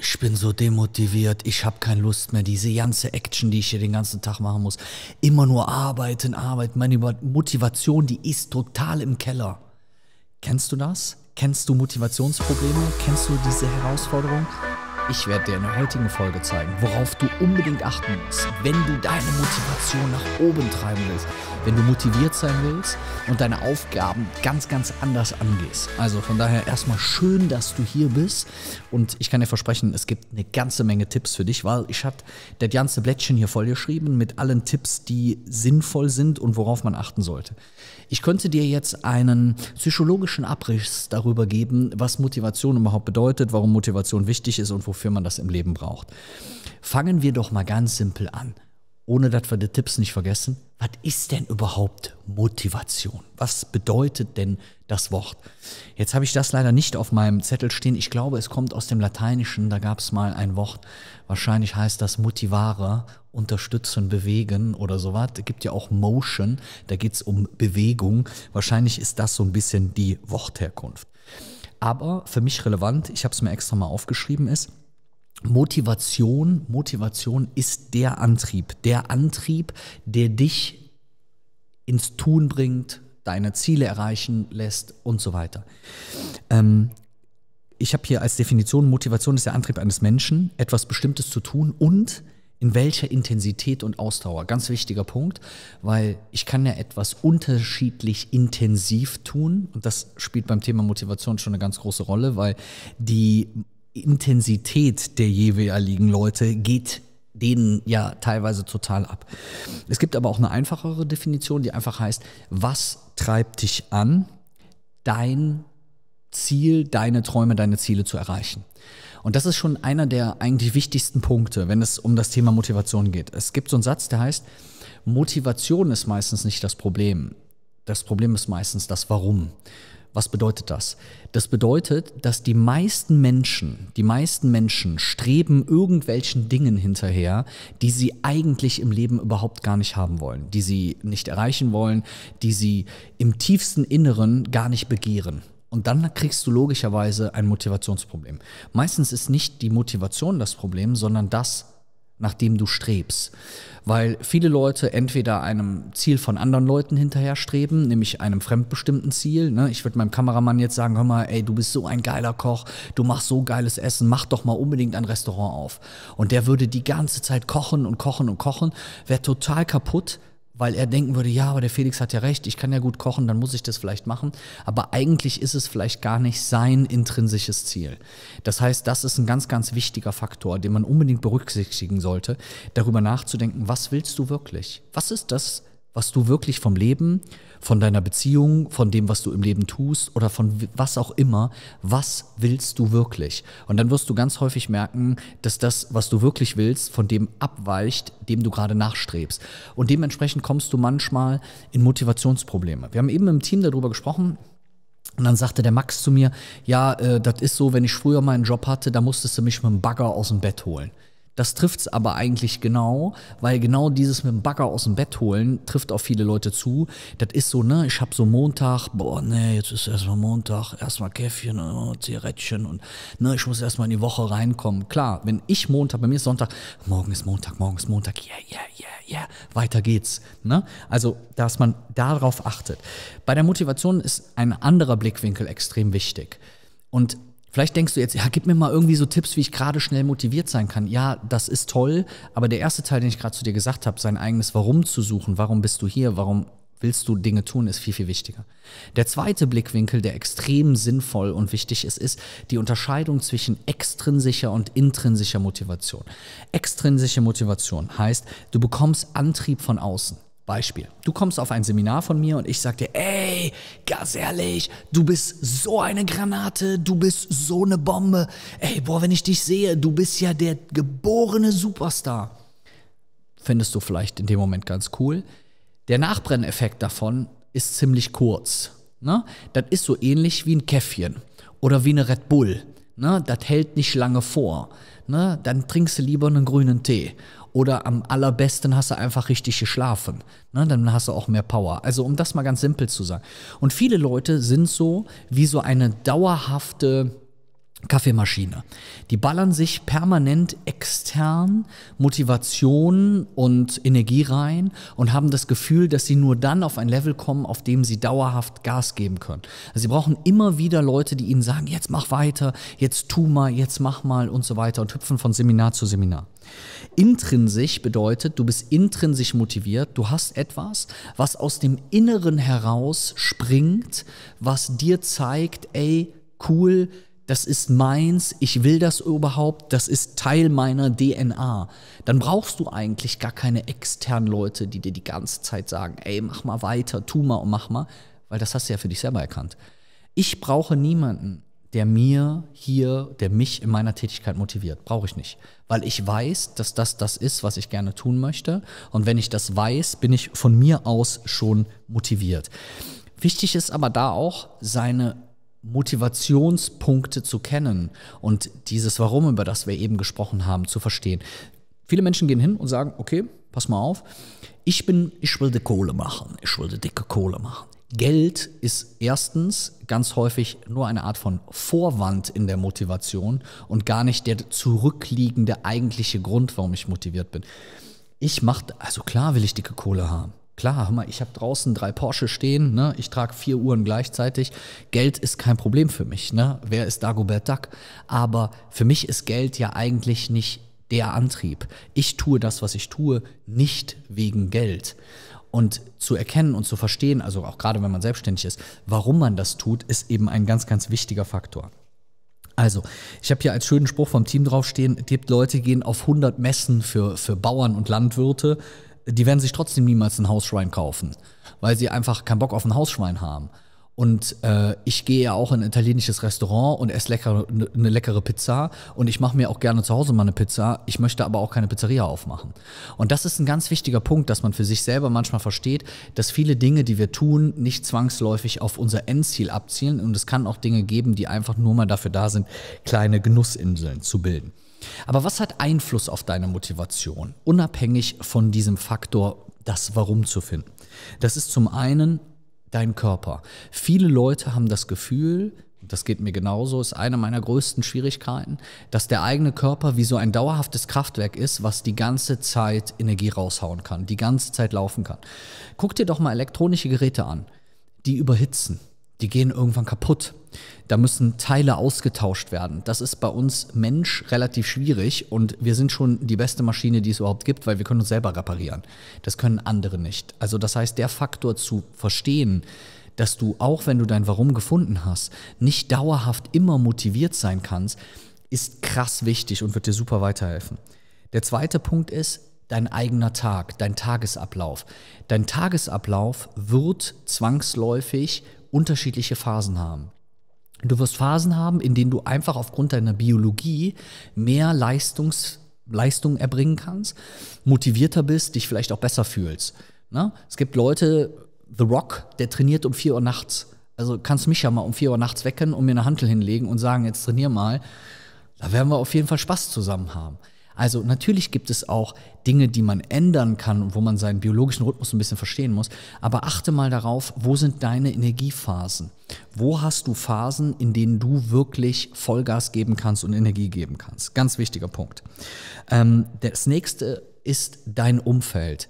ich bin so demotiviert, ich habe keine Lust mehr, diese ganze Action, die ich hier den ganzen Tag machen muss, immer nur arbeiten, arbeiten, meine Motivation, die ist total im Keller. Kennst du das? Kennst du Motivationsprobleme? Kennst du diese Herausforderung? Ich werde dir in der heutigen Folge zeigen, worauf du unbedingt achten musst, wenn du deine Motivation nach oben treiben willst, wenn du motiviert sein willst und deine Aufgaben ganz, ganz anders angehst. Also von daher erstmal schön, dass du hier bist und ich kann dir versprechen, es gibt eine ganze Menge Tipps für dich, weil ich hatte das ganze Blättchen hier vollgeschrieben mit allen Tipps, die sinnvoll sind und worauf man achten sollte. Ich könnte dir jetzt einen psychologischen Abriss darüber geben, was Motivation überhaupt bedeutet, warum Motivation wichtig ist und wofür wofür man das im Leben braucht. Fangen wir doch mal ganz simpel an. Ohne dass wir die Tipps nicht vergessen, was ist denn überhaupt Motivation? Was bedeutet denn das Wort? Jetzt habe ich das leider nicht auf meinem Zettel stehen. Ich glaube, es kommt aus dem Lateinischen. Da gab es mal ein Wort, wahrscheinlich heißt das motivare, unterstützen, bewegen oder sowas. Es gibt ja auch Motion, da geht es um Bewegung. Wahrscheinlich ist das so ein bisschen die Wortherkunft. Aber für mich relevant, ich habe es mir extra mal aufgeschrieben, ist, Motivation, Motivation ist der Antrieb, der Antrieb, der dich ins Tun bringt, deine Ziele erreichen lässt und so weiter. Ähm, ich habe hier als Definition, Motivation ist der Antrieb eines Menschen, etwas Bestimmtes zu tun und in welcher Intensität und Ausdauer. Ganz wichtiger Punkt, weil ich kann ja etwas unterschiedlich intensiv tun und das spielt beim Thema Motivation schon eine ganz große Rolle, weil die Intensität der jeweiligen Leute geht denen ja teilweise total ab. Es gibt aber auch eine einfachere Definition, die einfach heißt, was treibt dich an, dein Ziel, deine Träume, deine Ziele zu erreichen? Und das ist schon einer der eigentlich wichtigsten Punkte, wenn es um das Thema Motivation geht. Es gibt so einen Satz, der heißt, Motivation ist meistens nicht das Problem. Das Problem ist meistens das Warum. Was bedeutet das? Das bedeutet, dass die meisten Menschen, die meisten Menschen streben irgendwelchen Dingen hinterher, die sie eigentlich im Leben überhaupt gar nicht haben wollen, die sie nicht erreichen wollen, die sie im tiefsten Inneren gar nicht begehren. Und dann kriegst du logischerweise ein Motivationsproblem. Meistens ist nicht die Motivation das Problem, sondern das, nach dem du strebst. Weil viele Leute entweder einem Ziel von anderen Leuten hinterher streben, nämlich einem fremdbestimmten Ziel. Ne? Ich würde meinem Kameramann jetzt sagen, hör mal, ey, du bist so ein geiler Koch, du machst so geiles Essen, mach doch mal unbedingt ein Restaurant auf. Und der würde die ganze Zeit kochen und kochen und kochen, wäre total kaputt, weil er denken würde, ja, aber der Felix hat ja recht, ich kann ja gut kochen, dann muss ich das vielleicht machen. Aber eigentlich ist es vielleicht gar nicht sein intrinsisches Ziel. Das heißt, das ist ein ganz, ganz wichtiger Faktor, den man unbedingt berücksichtigen sollte, darüber nachzudenken, was willst du wirklich? Was ist das, was du wirklich vom Leben, von deiner Beziehung, von dem, was du im Leben tust oder von was auch immer, was willst du wirklich? Und dann wirst du ganz häufig merken, dass das, was du wirklich willst, von dem abweicht, dem du gerade nachstrebst. Und dementsprechend kommst du manchmal in Motivationsprobleme. Wir haben eben im Team darüber gesprochen, und dann sagte der Max zu mir, ja, äh, das ist so, wenn ich früher meinen Job hatte, da musstest du mich mit dem Bagger aus dem Bett holen. Das trifft es aber eigentlich genau, weil genau dieses mit dem Bagger aus dem Bett holen trifft auf viele Leute zu. Das ist so, ne, ich habe so Montag, boah, ne, jetzt ist erstmal Montag, erstmal Käffchen, oh, Zigarettchen und ne, ich muss erstmal in die Woche reinkommen. Klar, wenn ich Montag, bei mir ist Sonntag, morgen ist Montag, morgen ist Montag, yeah, yeah, yeah, yeah, weiter geht's. Ne? Also, dass man darauf achtet. Bei der Motivation ist ein anderer Blickwinkel extrem wichtig. Und Vielleicht denkst du jetzt, ja, gib mir mal irgendwie so Tipps, wie ich gerade schnell motiviert sein kann. Ja, das ist toll, aber der erste Teil, den ich gerade zu dir gesagt habe, sein eigenes Warum zu suchen, warum bist du hier, warum willst du Dinge tun, ist viel, viel wichtiger. Der zweite Blickwinkel, der extrem sinnvoll und wichtig ist, ist die Unterscheidung zwischen extrinsischer und intrinsischer Motivation. Extrinsische Motivation heißt, du bekommst Antrieb von außen. Beispiel, du kommst auf ein Seminar von mir und ich sage dir, ey, ganz ehrlich, du bist so eine Granate, du bist so eine Bombe. Ey, boah, wenn ich dich sehe, du bist ja der geborene Superstar. Findest du vielleicht in dem Moment ganz cool. Der Nachbrenneffekt davon ist ziemlich kurz. Ne? Das ist so ähnlich wie ein Käffchen oder wie eine Red Bull ne, das hält nicht lange vor, ne, dann trinkst du lieber einen grünen Tee. Oder am allerbesten hast du einfach richtig geschlafen. Ne, dann hast du auch mehr Power. Also um das mal ganz simpel zu sagen. Und viele Leute sind so wie so eine dauerhafte Kaffeemaschine. Die ballern sich permanent extern Motivation und Energie rein und haben das Gefühl, dass sie nur dann auf ein Level kommen, auf dem sie dauerhaft Gas geben können. Also sie brauchen immer wieder Leute, die ihnen sagen, jetzt mach weiter, jetzt tu mal, jetzt mach mal und so weiter und hüpfen von Seminar zu Seminar. Intrinsisch bedeutet, du bist intrinsisch motiviert, du hast etwas, was aus dem Inneren heraus springt, was dir zeigt, ey, cool, das ist meins, ich will das überhaupt, das ist Teil meiner DNA. Dann brauchst du eigentlich gar keine externen Leute, die dir die ganze Zeit sagen, ey, mach mal weiter, tu mal und mach mal, weil das hast du ja für dich selber erkannt. Ich brauche niemanden, der mir hier, der mich in meiner Tätigkeit motiviert. Brauche ich nicht. Weil ich weiß, dass das das ist, was ich gerne tun möchte. Und wenn ich das weiß, bin ich von mir aus schon motiviert. Wichtig ist aber da auch, seine Motivationspunkte zu kennen und dieses Warum, über das wir eben gesprochen haben, zu verstehen. Viele Menschen gehen hin und sagen, okay, pass mal auf, ich bin, ich will die Kohle machen, ich will die dicke Kohle machen. Geld ist erstens ganz häufig nur eine Art von Vorwand in der Motivation und gar nicht der zurückliegende eigentliche Grund, warum ich motiviert bin. Ich mache, also klar will ich dicke Kohle haben. Klar, hör mal, ich habe draußen drei Porsche stehen, ne? ich trage vier Uhren gleichzeitig. Geld ist kein Problem für mich. Ne? Wer ist Dagobert Duck? Aber für mich ist Geld ja eigentlich nicht der Antrieb. Ich tue das, was ich tue, nicht wegen Geld. Und zu erkennen und zu verstehen, also auch gerade wenn man selbstständig ist, warum man das tut, ist eben ein ganz, ganz wichtiger Faktor. Also, ich habe hier als schönen Spruch vom Team draufstehen, gibt Leute gehen auf 100 Messen für, für Bauern und Landwirte, die werden sich trotzdem niemals ein Hausschwein kaufen, weil sie einfach keinen Bock auf ein Hausschwein haben. Und äh, ich gehe ja auch in ein italienisches Restaurant und esse lecker, ne, eine leckere Pizza. Und ich mache mir auch gerne zu Hause mal eine Pizza. Ich möchte aber auch keine Pizzeria aufmachen. Und das ist ein ganz wichtiger Punkt, dass man für sich selber manchmal versteht, dass viele Dinge, die wir tun, nicht zwangsläufig auf unser Endziel abzielen. Und es kann auch Dinge geben, die einfach nur mal dafür da sind, kleine Genussinseln zu bilden. Aber was hat Einfluss auf deine Motivation, unabhängig von diesem Faktor, das Warum zu finden? Das ist zum einen dein Körper. Viele Leute haben das Gefühl, das geht mir genauso, ist eine meiner größten Schwierigkeiten, dass der eigene Körper wie so ein dauerhaftes Kraftwerk ist, was die ganze Zeit Energie raushauen kann, die ganze Zeit laufen kann. Guck dir doch mal elektronische Geräte an, die überhitzen die gehen irgendwann kaputt. Da müssen Teile ausgetauscht werden. Das ist bei uns Mensch relativ schwierig und wir sind schon die beste Maschine, die es überhaupt gibt, weil wir können uns selber reparieren. Das können andere nicht. Also das heißt, der Faktor zu verstehen, dass du auch wenn du dein Warum gefunden hast, nicht dauerhaft immer motiviert sein kannst, ist krass wichtig und wird dir super weiterhelfen. Der zweite Punkt ist, dein eigener Tag, dein Tagesablauf. Dein Tagesablauf wird zwangsläufig unterschiedliche Phasen haben. Du wirst Phasen haben, in denen du einfach aufgrund deiner Biologie mehr Leistungs Leistung erbringen kannst, motivierter bist, dich vielleicht auch besser fühlst. Ne? Es gibt Leute, The Rock, der trainiert um 4 Uhr nachts. Also kannst du mich ja mal um 4 Uhr nachts wecken und mir eine Hantel hinlegen und sagen, jetzt trainier mal. Da werden wir auf jeden Fall Spaß zusammen haben. Also natürlich gibt es auch Dinge, die man ändern kann und wo man seinen biologischen Rhythmus ein bisschen verstehen muss. Aber achte mal darauf, wo sind deine Energiephasen? Wo hast du Phasen, in denen du wirklich Vollgas geben kannst und Energie geben kannst? Ganz wichtiger Punkt. Ähm, das nächste ist dein Umfeld.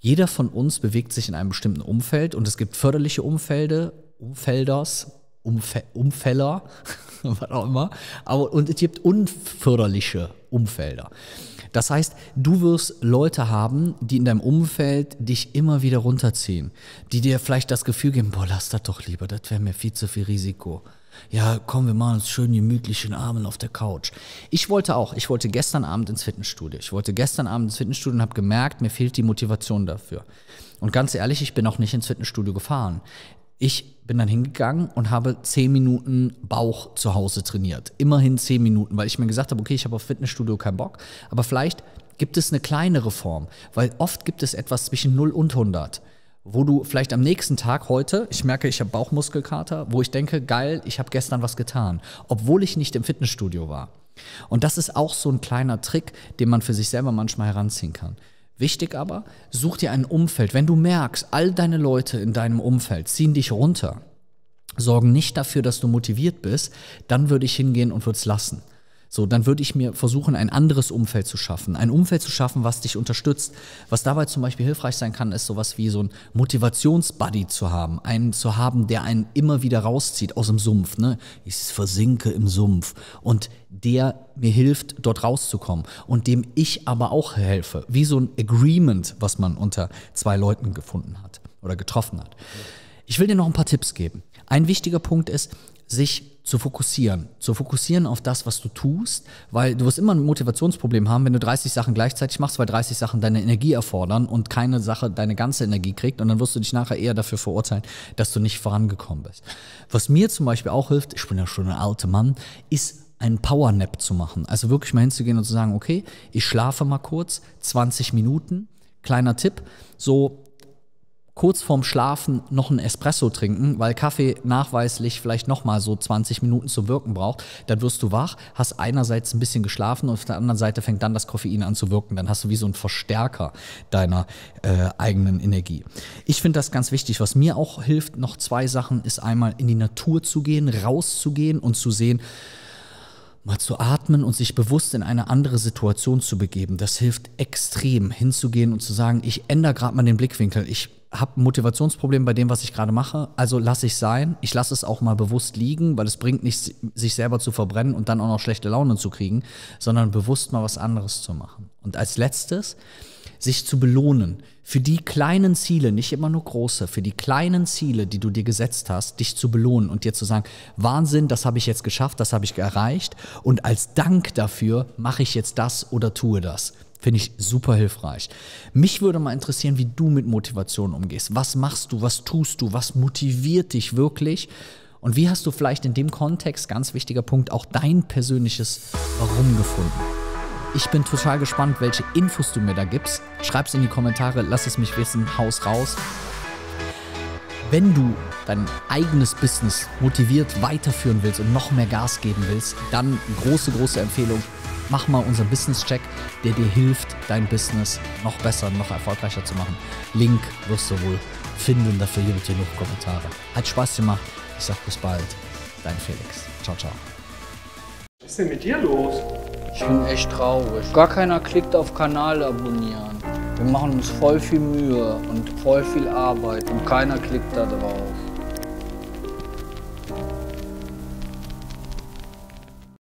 Jeder von uns bewegt sich in einem bestimmten Umfeld und es gibt förderliche Umfelde, Umfelders, Umf Umfäller, was auch immer. Aber, und es gibt unförderliche Umfelder. Das heißt, du wirst Leute haben, die in deinem Umfeld dich immer wieder runterziehen, die dir vielleicht das Gefühl geben, boah, lass das doch lieber, das wäre mir viel zu viel Risiko. Ja, komm, wir machen uns schön gemütlichen Abend auf der Couch. Ich wollte auch, ich wollte gestern Abend ins Fitnessstudio. Ich wollte gestern Abend ins Fitnessstudio und habe gemerkt, mir fehlt die Motivation dafür. Und ganz ehrlich, ich bin auch nicht ins Fitnessstudio gefahren. Ich bin dann hingegangen und habe zehn Minuten Bauch zu Hause trainiert. Immerhin zehn Minuten, weil ich mir gesagt habe, okay, ich habe auf Fitnessstudio keinen Bock, aber vielleicht gibt es eine kleinere Form, weil oft gibt es etwas zwischen 0 und 100 wo du vielleicht am nächsten Tag heute, ich merke, ich habe Bauchmuskelkater, wo ich denke, geil, ich habe gestern was getan, obwohl ich nicht im Fitnessstudio war. Und das ist auch so ein kleiner Trick, den man für sich selber manchmal heranziehen kann. Wichtig aber, such dir ein Umfeld. Wenn du merkst, all deine Leute in deinem Umfeld ziehen dich runter, sorgen nicht dafür, dass du motiviert bist, dann würde ich hingehen und würde es lassen. So, dann würde ich mir versuchen, ein anderes Umfeld zu schaffen. Ein Umfeld zu schaffen, was dich unterstützt. Was dabei zum Beispiel hilfreich sein kann, ist sowas wie so ein Motivationsbuddy zu haben. Einen zu haben, der einen immer wieder rauszieht aus dem Sumpf. Ne? Ich versinke im Sumpf. Und der mir hilft, dort rauszukommen. Und dem ich aber auch helfe. Wie so ein Agreement, was man unter zwei Leuten gefunden hat oder getroffen hat. Ja. Ich will dir noch ein paar Tipps geben. Ein wichtiger Punkt ist, sich zu fokussieren. Zu fokussieren auf das, was du tust, weil du wirst immer ein Motivationsproblem haben, wenn du 30 Sachen gleichzeitig machst, weil 30 Sachen deine Energie erfordern und keine Sache deine ganze Energie kriegt und dann wirst du dich nachher eher dafür verurteilen, dass du nicht vorangekommen bist. Was mir zum Beispiel auch hilft, ich bin ja schon ein alter Mann, ist einen Power Nap zu machen. Also wirklich mal hinzugehen und zu sagen, okay, ich schlafe mal kurz, 20 Minuten. Kleiner Tipp, so kurz vorm Schlafen noch einen Espresso trinken, weil Kaffee nachweislich vielleicht nochmal so 20 Minuten zu wirken braucht. Dann wirst du wach, hast einerseits ein bisschen geschlafen und auf der anderen Seite fängt dann das Koffein an zu wirken. Dann hast du wie so einen Verstärker deiner äh, eigenen Energie. Ich finde das ganz wichtig. Was mir auch hilft, noch zwei Sachen, ist einmal in die Natur zu gehen, rauszugehen und zu sehen, mal zu atmen und sich bewusst in eine andere Situation zu begeben. Das hilft extrem hinzugehen und zu sagen, ich ändere gerade mal den Blickwinkel. Ich habe Motivationsproblem bei dem, was ich gerade mache, also lasse ich sein. Ich lasse es auch mal bewusst liegen, weil es bringt nichts, sich selber zu verbrennen und dann auch noch schlechte Laune zu kriegen, sondern bewusst mal was anderes zu machen. Und als letztes, sich zu belohnen für die kleinen Ziele, nicht immer nur große, für die kleinen Ziele, die du dir gesetzt hast, dich zu belohnen und dir zu sagen, Wahnsinn, das habe ich jetzt geschafft, das habe ich erreicht und als Dank dafür mache ich jetzt das oder tue das. Finde ich super hilfreich. Mich würde mal interessieren, wie du mit Motivation umgehst. Was machst du? Was tust du? Was motiviert dich wirklich? Und wie hast du vielleicht in dem Kontext, ganz wichtiger Punkt, auch dein persönliches Warum gefunden? Ich bin total gespannt, welche Infos du mir da gibst. Schreib es in die Kommentare, lass es mich wissen, haus raus. Wenn du dein eigenes Business motiviert weiterführen willst und noch mehr Gas geben willst, dann große, große Empfehlung, mach mal unseren Business-Check, der dir hilft, dein Business noch besser, noch erfolgreicher zu machen. Link wirst du wohl finden, dafür hier mit genug Kommentare. Hat Spaß gemacht. Ich sag bis bald. Dein Felix. Ciao, ciao. Was ist denn mit dir los? Ich bin echt traurig. Gar keiner klickt auf Kanal abonnieren. Wir machen uns voll viel Mühe und voll viel Arbeit und keiner klickt da drauf.